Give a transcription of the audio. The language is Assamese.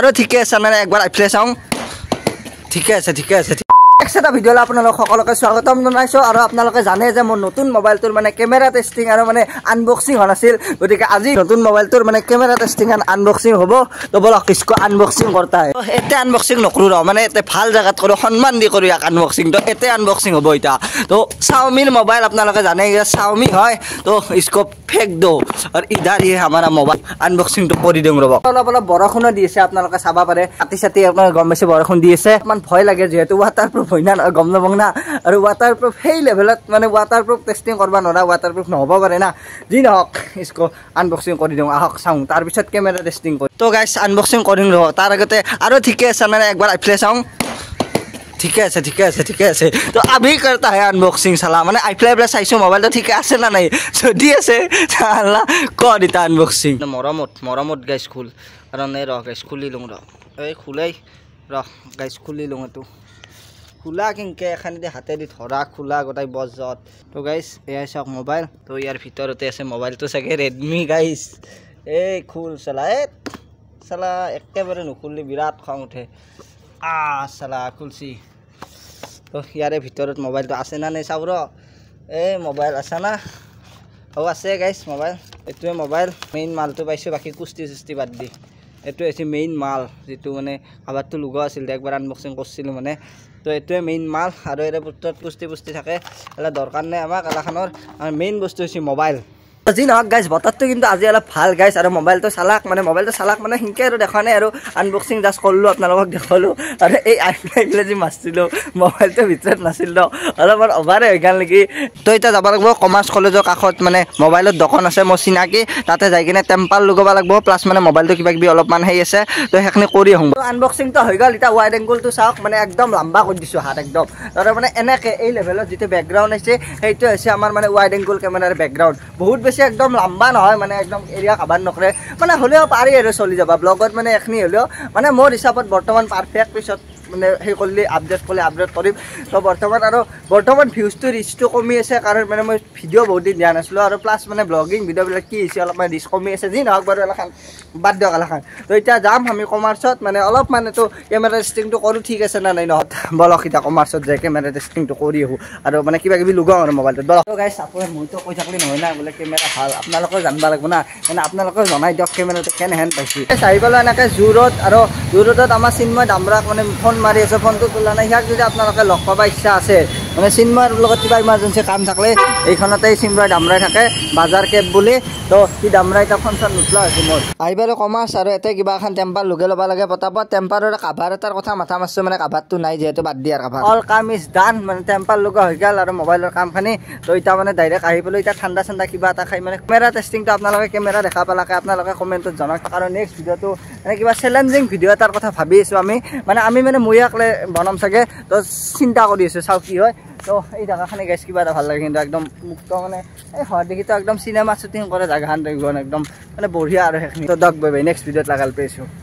আৰু ঠিকে আছে মানে একবাৰ আইফালে চাওঁ ঠিকে আছে ঠিকে আছে এক্স এটা ভিডিঅ'লৈ আপোনালোক সকলোকে স্বাগতম জনাইছোঁ আৰু আপোনালোকে জানে যে মোৰ নতুন মোবাইলটোৰ মানে কেমেৰা টেষ্টিং আৰু মানে আনবক্সিং হোৱা নাছিল গতিকে আজি নতুন মোবাইলটোৰ মানে কেমেৰা টেষ্টিং এণ্ড আনবক্সিং হ'ব ল'বলক কিছু আনবক্সিং কৰ্তাই এতিয়া আনবক্সিং নকৰোঁ ৰ মানে এতিয়া ভাল জেগাত কৰোঁ সন্মান দি কৰোঁ ইয়াক আনবক্সিং তো এতিয়া আনবক্সিং হ'ব এতিয়া ত' চাওমিন মোবাইল আপোনালোকে জানে চাওমি হয় ত' স্কোপ ফেক দো আর ইধার ইয়ে আমার মোবাইল আনবক্সিং তো করে দিম রব অল্প অল্প বরষুণ দিয়েছে আপনারা চাব পারে সাথে সাথে আপনার গম বেশি বরষুণ দিয়েছে মানে ভয় লাগে যেহেতু ওয়াটার প্রুফ হয় না গম নব না আর ওয়াটার প্রুফ সেই লেভেলত মানে ওয়াটার প্রুফ টেস্টিং করবা নোরা ওয়াটার প্রুফ নহব পারে না যি নহক ইসকো আনবক্সিং করে দিও আহক চাও তারপর ক্যামেরা টেস্টিং করি তো গাইস আনবক্সিং করি রব তার আগে আরো ঠিকই আছে মানে একবার আইফলে চাও ঠিকে আছে ঠিকে আছে ঠিকে আছে তো আমি কৰ্তা হে আনবক্সিং চালা মানে আইফালে এইফালে চাইছোঁ মোবাইলটো ঠিকে আছে না নাই যদি আছে চালা ক দিতা আনবক্সিং মৰমত মৰমত গাইছ খোল কাৰণ এই ৰহ গাইছ খুলি লওঁ ৰ এই খোলাই ৰ গাইছ খুলি লওঁ এইটো খোলা কিনকে এখানি দি হাতেদি ধৰা খোলা গোটেই বজত তো গাইছ এয়াই চাওক মোবাইল তো ইয়াৰ ভিতৰতে আছে মোবাইলটো চাগে ৰেডমি গাইছ এই খোল চালা এ চালা একেবাৰে নুখুলি বিৰাট খং উঠে আ চালা খুলচি ইয়াৰে ভিতৰত মোবাইলটো আছে না নাই চাওঁ ৰ এই মোবাইল আছে না আৰু আছে গাইজ মোবাইল এইটোৱে মোবাইল মেইন মালটো পাইছোঁ বাকী কুস্তি চুস্তি বাদ দি এইটোৱে হৈছে মেইন মাল যিটো মানে কাৰোবাৰটো লগোৱা আছিল একবাৰ আনবক্সিং কৰিছিলোঁ মানে তো এইটোৱে মেইন মাল আৰু এৰে পুত্ৰত পুষ্টি পুষ্টি থাকে এটা দৰকাৰ নাই আমাক এলাখনৰ মেইন বস্তু হৈছে মোবাইল যি নহওক গাইজ বতৰটো কিন্তু আজি অলপ ভাল গাইছ আৰু মোবাইলটো চালাক মানে মোবাইলটো চালাক মানে সেনেকৈ আৰু দেখা নাই আৰু আনবক্সিং জাষ্ট কৰিলোঁ আপোনালোকক দেখালোঁ আৰু এই আইফোনাইবিলাক যি মাছিলোঁ মোবাইলটোৰ ভিতৰত নাছিল দিয়ক অলপমান অভাৰে হৈ গ'ল নেকি তই এতিয়া যাব লাগিব কমাৰ্চ কলেজৰ কাষত মানে মোবাইলত দোকান আছে মই চিনাকি তাতে যাই কিনে টেম্পাৰ লগাব লাগিব প্লাছ মানে মোবাইলটো কিবা কিবি অলপমান হেৰি আছে তো সেইখিনি কৰি আহোঁ আনবক্সিংটো হৈ গ'ল এতিয়া ৱাইড এংগুলটো চাওক মানে একদম লম্বা কৰি দিছোঁ হাত একদম তাৰ মানে এনেকৈ এই লেভেলত যিটো বেকগ্ৰাউণ্ড আছে সেইটো হৈছে আমাৰ মানে ৱাইড এংগুল কেমেৰাৰ বেকগ্ৰাউণ্ড বহুত বেছি হৈছে একদম লম্বা নহয় মানে একদম এৰিয়া কাবাৰ নকৰে মানে হ'লেও পাৰি আৰু চলি যাবা ব্লগত মানে এখিনি হ'লেও মানে মোৰ হিচাপত বৰ্তমান পাৰফেক্ট পিছত মানে সেই কৰিলে আপডেট কৰিলে আপডেট কৰিম তো বৰ্তমান আৰু বৰ্তমান ভিউজটো ৰিচটো কমি আছে কাৰণ মানে মই ভিডিঅ' বহুত দিন দিয়া নাছিলোঁ আৰু প্লাছ মানে ব্লগিং ভিডিঅ'বিলাক কি হৈছে অলপমান ৰিচ কমি আছে যি নহওক বাৰু এলাখান বাদ দিয়ক এলাকান তো এতিয়া যাম আমি কমাৰ্চত মানে অলপ মানে কেমেৰা টেষ্টিংটো কৰোঁ ঠিক আছে না নাই নহয় বলক এতিয়া কমাৰ্চত যায় কেমেৰা টেষ্টিংটো কৰি আহোঁ আৰু মানে কিবা কিবি লগাওঁ আৰু মোবাইলটো বলক গাইস আপনাৰ মই তো কই নহয় না বোলে কেমেৰা ভাল আপনাৰ জানিব লাগিব না মানে আপনাৰ জনাই দিয়ক কেমেৰাটো কেনেহেন হেন চাই পেলাই এনেকৈ জোৰত আৰু জোৰত আমাৰ চিনেমা দামৰাক মানে ফোন মাৰি আছে ফোনটো তোলা নাই সিয়াক যদি আপোনালোকে লগ পাব ইচ্ছা আছে মানে চিনেমাৰ লগত কিবা ইমাৰ্জেঞ্চি কাম থাকিলে এইখনতে চিন্ময় ডামৰাই থাকে বাজাৰ কেব বুলি তো সি ডামৰাই তাকখন চব নুঠলা হৈছে মোৰ আহি পেলাই কমাৰ্চ আৰু ইয়াতে কিবা এখন টেম্পাৰ লগে ল'ব লাগে পতাপত টেম্পাৰৰ কাভাৰ এটাৰ কথা মাথা মাৰিছোঁ মানে কাভাৰটো নাই যিহেতু বাদ দিয়াৰ কাভাৰ অল কাম ইজ ডান মানে টেম্পাৰ লগা হৈ গ'ল আৰু মোবাইলৰ কামখিনি তো এতিয়া মানে ডাইৰেক্ট আহি পেলাই এতিয়া ঠাণ্ডা ঠাণ্ডা কিবা এটা খাই মানে কেমেৰা টেষ্টিংটো আপোনালোকে কেমেৰা দেখা পালাকে আপোনালোকে কমেণ্টত জনাওক আৰু নেক্সট ভিডিঅ'টো মানে কিবা চেলেঞ্জিং ভিডিঅ' এটাৰ কথা ভাবি আছোঁ আমি মানে আমি মানে মই অকলে বনাম চাগে তো চিন্তা কৰি আছোঁ চাওঁ কি হয় তো এই জায়গাখানে গেছ কিবা এটা ভাল লাগে কিন্তু একদম মুক্ত মানে এই হোৱা দেখিতো একদম চিনেমা শ্বুটিং কৰা জাগাখান দেখোন একদম মানে বঢ়িয়া আৰু সেইখিনি তো দক বাই নেক্সট ভিডিঅ'ত লাগাল পাইছোঁ